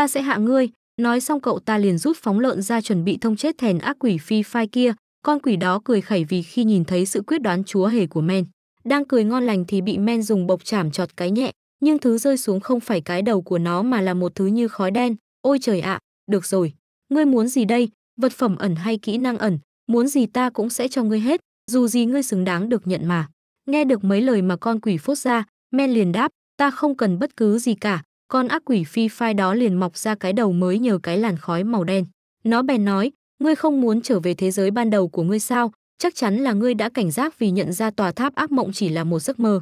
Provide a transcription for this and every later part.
ta sẽ hạ ngươi nói xong cậu ta liền rút phóng lợn ra chuẩn bị thông chết thèn ác quỷ phi phai kia con quỷ đó cười khẩy vì khi nhìn thấy sự quyết đoán chúa hề của men đang cười ngon lành thì bị men dùng bộc chảm chọt cái nhẹ nhưng thứ rơi xuống không phải cái đầu của nó mà là một thứ như khói đen ôi trời ạ được rồi ngươi muốn gì đây vật phẩm ẩn hay kỹ năng ẩn muốn gì ta cũng sẽ cho ngươi hết dù gì ngươi xứng đáng được nhận mà nghe được mấy lời mà con quỷ phốt ra men liền đáp ta không cần bất cứ gì cả con ác quỷ phi phai đó liền mọc ra cái đầu mới nhờ cái làn khói màu đen. Nó bèn nói, ngươi không muốn trở về thế giới ban đầu của ngươi sao, chắc chắn là ngươi đã cảnh giác vì nhận ra tòa tháp ác mộng chỉ là một giấc mơ.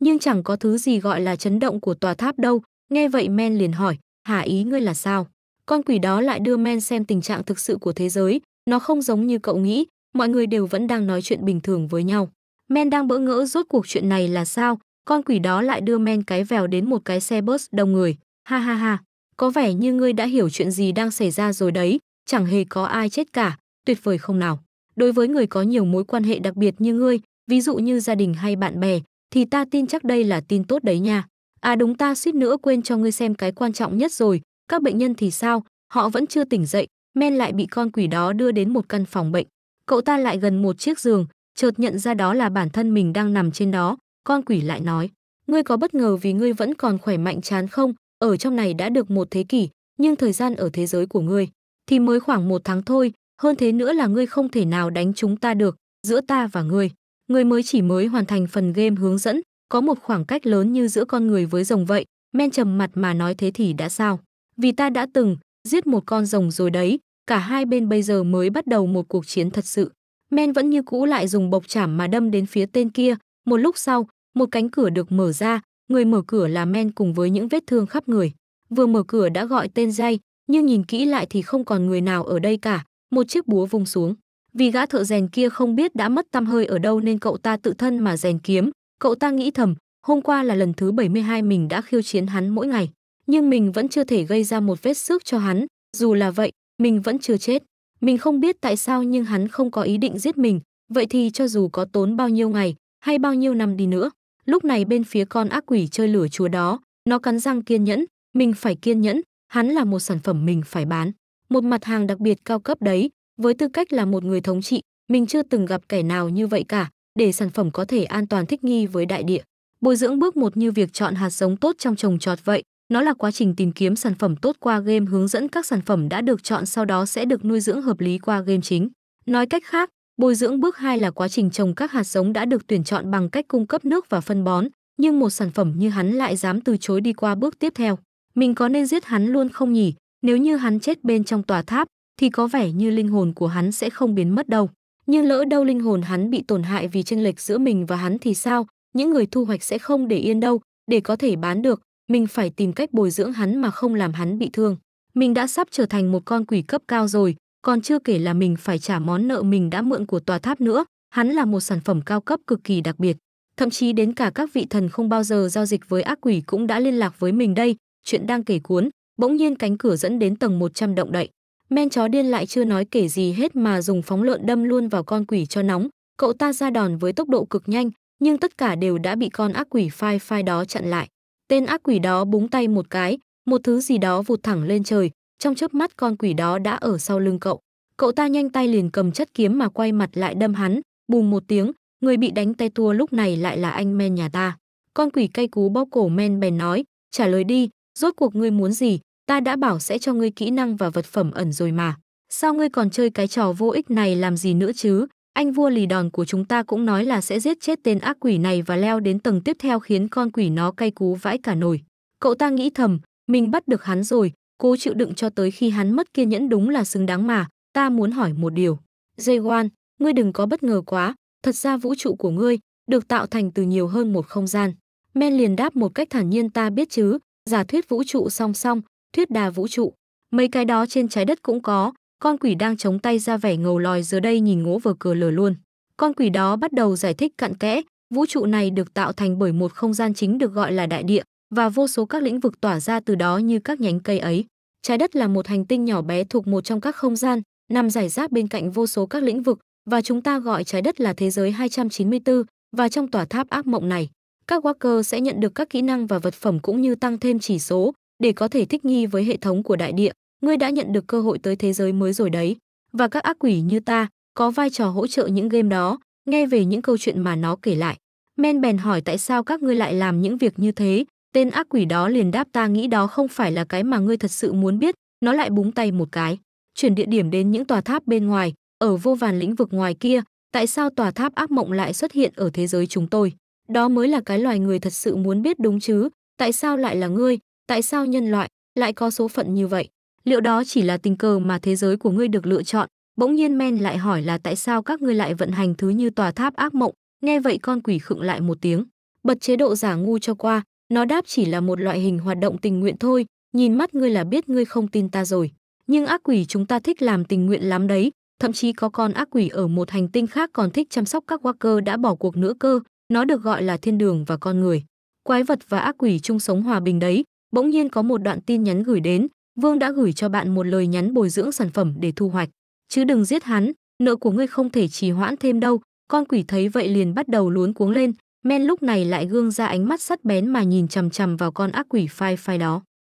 Nhưng chẳng có thứ gì gọi là chấn động của tòa tháp đâu, nghe vậy men liền hỏi, hả ý ngươi là sao? Con quỷ đó lại đưa men xem tình trạng thực sự của thế giới, nó không giống như cậu nghĩ, mọi người đều vẫn đang nói chuyện bình thường với nhau. Men đang bỡ ngỡ rốt cuộc chuyện này là sao, con quỷ đó lại đưa men cái vèo đến một cái xe bus đông người. Ha ha ha, có vẻ như ngươi đã hiểu chuyện gì đang xảy ra rồi đấy, chẳng hề có ai chết cả, tuyệt vời không nào. Đối với người có nhiều mối quan hệ đặc biệt như ngươi, ví dụ như gia đình hay bạn bè, thì ta tin chắc đây là tin tốt đấy nha. À đúng ta suýt nữa quên cho ngươi xem cái quan trọng nhất rồi, các bệnh nhân thì sao, họ vẫn chưa tỉnh dậy, men lại bị con quỷ đó đưa đến một căn phòng bệnh. Cậu ta lại gần một chiếc giường, chợt nhận ra đó là bản thân mình đang nằm trên đó, con quỷ lại nói, ngươi có bất ngờ vì ngươi vẫn còn khỏe mạnh chán không? Ở trong này đã được một thế kỷ, nhưng thời gian ở thế giới của ngươi thì mới khoảng một tháng thôi. Hơn thế nữa là ngươi không thể nào đánh chúng ta được, giữa ta và ngươi. Ngươi mới chỉ mới hoàn thành phần game hướng dẫn, có một khoảng cách lớn như giữa con người với rồng vậy. Men trầm mặt mà nói thế thì đã sao? Vì ta đã từng giết một con rồng rồi đấy, cả hai bên bây giờ mới bắt đầu một cuộc chiến thật sự. Men vẫn như cũ lại dùng bộc chảm mà đâm đến phía tên kia, một lúc sau, một cánh cửa được mở ra, người mở cửa là men cùng với những vết thương khắp người. Vừa mở cửa đã gọi tên dây, nhưng nhìn kỹ lại thì không còn người nào ở đây cả, một chiếc búa vung xuống. Vì gã thợ rèn kia không biết đã mất tăm hơi ở đâu nên cậu ta tự thân mà rèn kiếm, cậu ta nghĩ thầm, hôm qua là lần thứ 72 mình đã khiêu chiến hắn mỗi ngày, nhưng mình vẫn chưa thể gây ra một vết xước cho hắn, dù là vậy, mình vẫn chưa chết. Mình không biết tại sao nhưng hắn không có ý định giết mình, vậy thì cho dù có tốn bao nhiêu ngày, hay bao nhiêu năm đi nữa. Lúc này bên phía con ác quỷ chơi lửa chúa đó, nó cắn răng kiên nhẫn, mình phải kiên nhẫn, hắn là một sản phẩm mình phải bán. Một mặt hàng đặc biệt cao cấp đấy, với tư cách là một người thống trị, mình chưa từng gặp kẻ nào như vậy cả, để sản phẩm có thể an toàn thích nghi với đại địa. Bồi dưỡng bước một như việc chọn hạt giống tốt trong trồng trọt vậy, nó là quá trình tìm kiếm sản phẩm tốt qua game hướng dẫn các sản phẩm đã được chọn sau đó sẽ được nuôi dưỡng hợp lý qua game chính. Nói cách khác, Bồi dưỡng bước 2 là quá trình trồng các hạt giống đã được tuyển chọn bằng cách cung cấp nước và phân bón, nhưng một sản phẩm như hắn lại dám từ chối đi qua bước tiếp theo. Mình có nên giết hắn luôn không nhỉ? Nếu như hắn chết bên trong tòa tháp, thì có vẻ như linh hồn của hắn sẽ không biến mất đâu. Nhưng lỡ đâu linh hồn hắn bị tổn hại vì chênh lệch giữa mình và hắn thì sao? Những người thu hoạch sẽ không để yên đâu, để có thể bán được, mình phải tìm cách bồi dưỡng hắn mà không làm hắn bị thương. Mình đã sắp trở thành một con quỷ cấp cao rồi, còn chưa kể là mình phải trả món nợ mình đã mượn của tòa tháp nữa, hắn là một sản phẩm cao cấp cực kỳ đặc biệt. Thậm chí đến cả các vị thần không bao giờ giao dịch với ác quỷ cũng đã liên lạc với mình đây, chuyện đang kể cuốn, bỗng nhiên cánh cửa dẫn đến tầng 100 động đậy. Men chó điên lại chưa nói kể gì hết mà dùng phóng lợn đâm luôn vào con quỷ cho nóng, cậu ta ra đòn với tốc độ cực nhanh, nhưng tất cả đều đã bị con ác quỷ phai phai đó chặn lại. Tên ác quỷ đó búng tay một cái, một thứ gì đó vụt thẳng lên trời, trong chớp mắt con quỷ đó đã ở sau lưng cậu. Cậu ta nhanh tay liền cầm chất kiếm mà quay mặt lại đâm hắn, bùm một tiếng, người bị đánh tay tua lúc này lại là anh men nhà ta. Con quỷ cay cú bóp cổ men bèn nói, trả lời đi, rốt cuộc ngươi muốn gì, ta đã bảo sẽ cho ngươi kỹ năng và vật phẩm ẩn rồi mà. Sao ngươi còn chơi cái trò vô ích này làm gì nữa chứ? Anh vua lì đòn của chúng ta cũng nói là sẽ giết chết tên ác quỷ này và leo đến tầng tiếp theo khiến con quỷ nó cay cú vãi cả nồi. Cậu ta nghĩ thầm, mình bắt được hắn rồi, cô chịu đựng cho tới khi hắn mất kiên nhẫn đúng là xứng đáng mà, ta muốn hỏi một điều. Jaewan, ngươi đừng có bất ngờ quá, thật ra vũ trụ của ngươi được tạo thành từ nhiều hơn một không gian. Men liền đáp một cách thản nhiên ta biết chứ, giả thuyết vũ trụ song song, thuyết đà vũ trụ. Mấy cái đó trên trái đất cũng có, con quỷ đang chống tay ra vẻ ngầu lòi giờ đây nhìn ngỗ vờ cờ lờ luôn. Con quỷ đó bắt đầu giải thích cặn kẽ, vũ trụ này được tạo thành bởi một không gian chính được gọi là đại địa, và vô số các lĩnh vực tỏa ra từ đó như các nhánh cây ấy. Trái đất là một hành tinh nhỏ bé thuộc một trong các không gian, nằm giải rác bên cạnh vô số các lĩnh vực và chúng ta gọi trái đất là thế giới 294 và trong tòa tháp ác mộng này, các Walker sẽ nhận được các kỹ năng và vật phẩm cũng như tăng thêm chỉ số để có thể thích nghi với hệ thống của đại địa. Ngươi đã nhận được cơ hội tới thế giới mới rồi đấy. Và các ác quỷ như ta có vai trò hỗ trợ những game đó, nghe về những câu chuyện mà nó kể lại. Men bèn hỏi tại sao các ngươi lại làm những việc như thế Tên ác quỷ đó liền đáp ta nghĩ đó không phải là cái mà ngươi thật sự muốn biết, nó lại búng tay một cái, chuyển địa điểm đến những tòa tháp bên ngoài, ở vô vàn lĩnh vực ngoài kia, tại sao tòa tháp ác mộng lại xuất hiện ở thế giới chúng tôi? Đó mới là cái loài người thật sự muốn biết đúng chứ, tại sao lại là ngươi, tại sao nhân loại lại có số phận như vậy? Liệu đó chỉ là tình cờ mà thế giới của ngươi được lựa chọn? Bỗng nhiên Men lại hỏi là tại sao các ngươi lại vận hành thứ như tòa tháp ác mộng, nghe vậy con quỷ khựng lại một tiếng, bật chế độ giả ngu cho qua, nó đáp chỉ là một loại hình hoạt động tình nguyện thôi, nhìn mắt ngươi là biết ngươi không tin ta rồi. Nhưng ác quỷ chúng ta thích làm tình nguyện lắm đấy, thậm chí có con ác quỷ ở một hành tinh khác còn thích chăm sóc các walker đã bỏ cuộc nữa cơ, nó được gọi là thiên đường và con người. Quái vật và ác quỷ chung sống hòa bình đấy, bỗng nhiên có một đoạn tin nhắn gửi đến, Vương đã gửi cho bạn một lời nhắn bồi dưỡng sản phẩm để thu hoạch. Chứ đừng giết hắn, nợ của ngươi không thể trì hoãn thêm đâu, con quỷ thấy vậy liền bắt đầu luống cuống lên, Men lúc này lại gương ra ánh mắt sắt bén mà nhìn chằm chằm vào con ác quỷ phai phai đó.